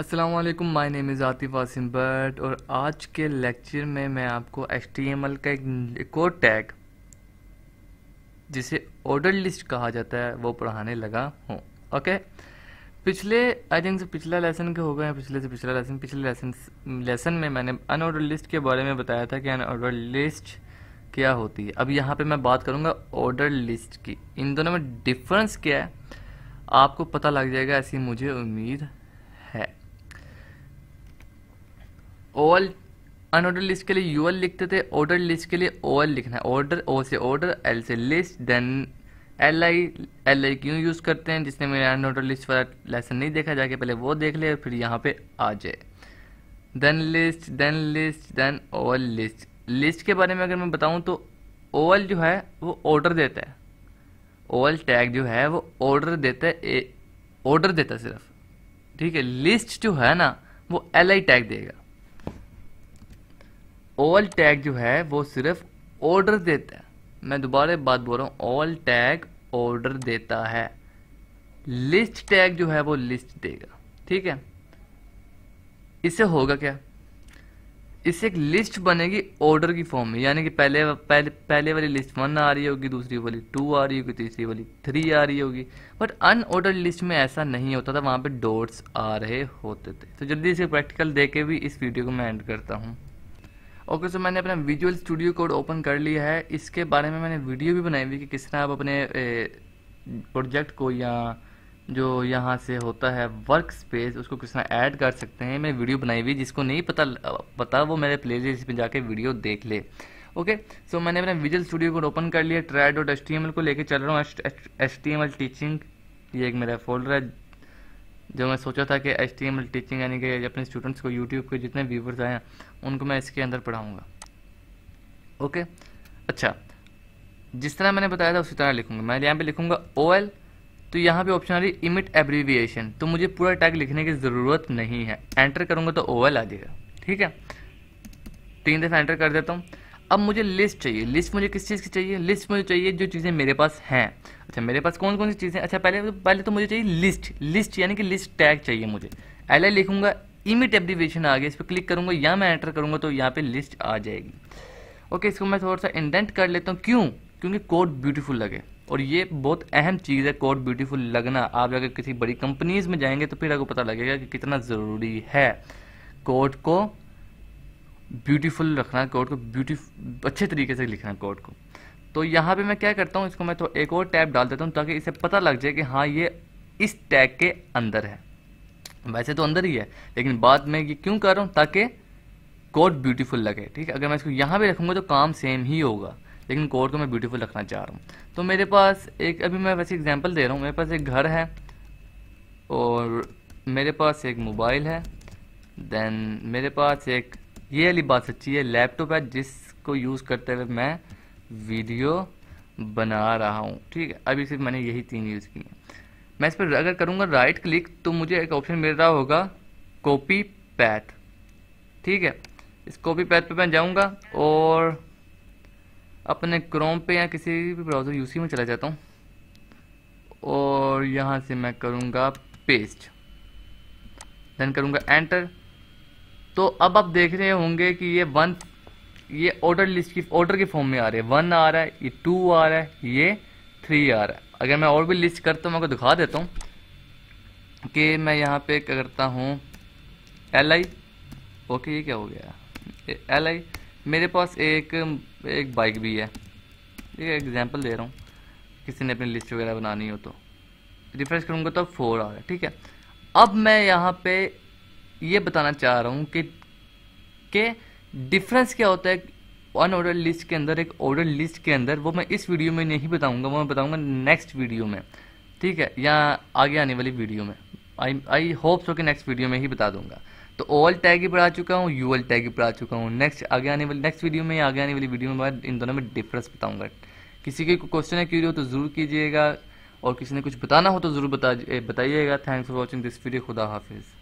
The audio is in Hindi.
Aslam my name is Atif Waseem Bhatt और आज के लेक्चर में मैं आपको एच का एक, एक और टैग जिसे ऑर्डर लिस्ट कहा जाता है वो पढ़ाने लगा हूँ ओके पिछले आई थिंक से पिछला लेसन के हो गए हैं पिछले से पिछला लेसन पिछले लेसन लेसन में मैंने अनऑर्डर लिस्ट के बारे में बताया था कि अनऑर्डर लिस्ट क्या होती है अब यहाँ पे मैं बात करूँगा ऑर्डर लिस्ट की इन दोनों में डिफरेंस क्या है आपको पता लग जाएगा ऐसी मुझे उम्मीद ओवल अनऑर्डर लिस्ट के लिए यूएल लिखते थे ऑर्डर लिस्ट के लिए ओवल लिखना है ऑर्डर ओ से ऑर्डर एल से list then L I L I क्यों यूज़ करते हैं जिसने मेरा अनऑर्डर लिस्ट वाला लेसन नहीं देखा जाके पहले वो देख ले फिर यहाँ पे आ जाए then list then list then oval list list के बारे में अगर मैं बताऊँ तो ओवल जो है वो ऑर्डर देता है ओवल टैग जो है वो ऑर्डर देता है ऑर्डर देता है सिर्फ ठीक है लिस्ट जो है ना वो एल आई टैग देगा ओवल टैग जो है वो सिर्फ ऑर्डर देता है मैं दोबारा बात बोल रहा हूँ ओवल टैग ऑर्डर देता है लिस्ट टैग जो है वो लिस्ट देगा ठीक है इससे होगा क्या इससे एक लिस्ट बनेगी ऑर्डर की फॉर्म में यानी कि पहले पहले पहले वाली लिस्ट वन आ रही होगी दूसरी वाली टू आ रही होगी तीसरी वाली थ्री आ रही होगी बट अनऑर्डर लिस्ट में ऐसा नहीं होता था वहां पे डॉट्स आ रहे होते थे तो जल्दी से प्रैक्टिकल दे के भी इस वीडियो को मैं एंड करता हूं ओके सो मैंने अपना विजुअल स्टूडियो कोड ओपन कर लिया है इसके बारे में मैंने वीडियो भी बनाई हुई कि किस तरह आप अपने प्रोजेक्ट को या जो यहाँ से होता है वर्क स्पेस उसको किस तरह ऐड कर सकते हैं मैं वीडियो बनाई हुई जिसको नहीं पता पता वो मेरे प्ले लिस्ट में जाके वीडियो देख ले ओके okay, सो so मैंने अपना विजुअल स्टूडियो कोड ओपन कर लिया ट्राई डॉट एल को लेके चल रहा हूँ H T M L teaching ये एक मेरा फोल्डर है जो मैं सोचा था कि एच टी एम टीचिंग यानी कि अपने स्टूडेंट्स को यूट्यूब के जितने व्यूवर्स आए हैं उनको मैं इसके अंदर पढ़ाऊँगा ओके अच्छा जिस तरह मैंने बताया था उसी तरह लिखूंगा मैं यहाँ पे लिखूंगा ओ एल तो यहाँ पे ऑप्शन आ रही इमिट एब्रीविएशन तो मुझे पूरा टैग लिखने की ज़रूरत नहीं है एंटर करूँगा तो ओ एल आ जाएगा ठीक है तीन दफ़ा एंटर कर देता हूँ अब मुझे लिस्ट चाहिए लिस्ट मुझे किस चीज़ की चाहिए लिस्ट मुझे चाहिए जो चीज़ें मेरे पास हैं अच्छा मेरे पास कौन कौन सी चीज़ें अच्छा पहले पहले तो मुझे चाहिए लिस्ट लिस्ट यानी कि लिस्ट टैग चाहिए मुझे एल आई लिखूंगा इमिट एप्लीकेशन आ गया इस पर क्लिक करूंगा या मैं एंटर करूंगा तो यहाँ पे लिस्ट आ जाएगी ओके इसको मैं थोड़ा सा इंडेंट कर लेता हूँ क्यों क्योंकि कोड ब्यूटीफुल लगे और ये बहुत अहम चीज़ है कोड ब्यूटीफुल लगना आप अगर किसी बड़ी कंपनीज में जाएंगे तो फिर आपको पता लगेगा कि कितना ज़रूरी है कोड को ब्यूटीफुल रखना है कोड को ब्यूटी अच्छे तरीके से लिखना है कोड को तो यहाँ पे मैं क्या करता हूँ इसको मैं तो एक और टैब डाल देता हूँ ताकि इसे पता लग जाए कि हाँ ये इस टैग के अंदर है वैसे तो अंदर ही है लेकिन बाद में ये क्यों कर रहा हूँ ताकि कोड ब्यूटीफुल लगे ठीक है अगर मैं इसको यहाँ भी रखूँगा तो काम सेम ही होगा लेकिन कोड को मैं ब्यूटीफुल रखना चाह रहा हूँ तो मेरे पास एक अभी मैं वैसे एग्जाम्पल दे रहा हूँ मेरे पास एक घर है और मेरे पास एक मोबाइल है देन मेरे पास एक ये वाली बात सच्ची है लैपटॉप है जिसको यूज़ करते हुए मैं वीडियो बना रहा हूँ ठीक है अभी सिर्फ मैंने यही तीन यूज़ की हैं मैं इस पर अगर करूँगा राइट क्लिक तो मुझे एक ऑप्शन मिल रहा होगा कॉपी पैथ ठीक है इस कॉपी पैथ पे मैं जाऊँगा और अपने क्रोम पे या किसी भी ब्राउज़र यूसी में चला जाता हूँ और यहाँ से मैं करूँगा पेस्ट देन करूँगा एंटर तो अब आप देख रहे होंगे कि ये वन ये ऑर्डर लिस्ट की ऑर्डर के फॉर्म में आ रही है वन आ रहा है ये टू आ रहा है ये थ्री आ रहा है अगर मैं और भी लिस्ट करता हूँ मैं दिखा देता हूँ कि मैं यहाँ पे क्या करता हूँ एल आई ओके ये क्या हो गया एल आई मेरे पास एक एक बाइक भी है ठीक है एग्जाम्पल दे रहा हूँ किसी ने अपनी लिस्ट वगैरह बनानी हो तो रिफ्रेश करूँगा तो फोर आ रहा है ठीक है अब मैं यहाँ पे ये बताना चाह रहा हूँ कि के डिफरेंस क्या होता है वन ऑर्डर लिस्ट के अंदर एक ऑर्डर लिस्ट के अंदर वो मैं इस वीडियो में नहीं बताऊंगा वो मैं बताऊंगा नेक्स्ट वीडियो में ठीक है या आगे आने वाली वीडियो में आई आई होप सो कि नेक्स्ट वीडियो में ही बता दूंगा तो ओवल टैग ही पढ़ा चुका हूँ यूएल टैग ही पढ़ा चुका हूँ नेक्स्ट आगे आने वाली नेक्स्ट वीडियो में या आगे आने वाली वीडियो में मैं इन दोनों में डिफरेंस बताऊँगा किसी के क्वेश्चन है हो तो ज़रूर कीजिएगा और किसी ने कुछ बताना हो तो ज़रूर बताइएगा thanks for watching this video खुदा हाफिज़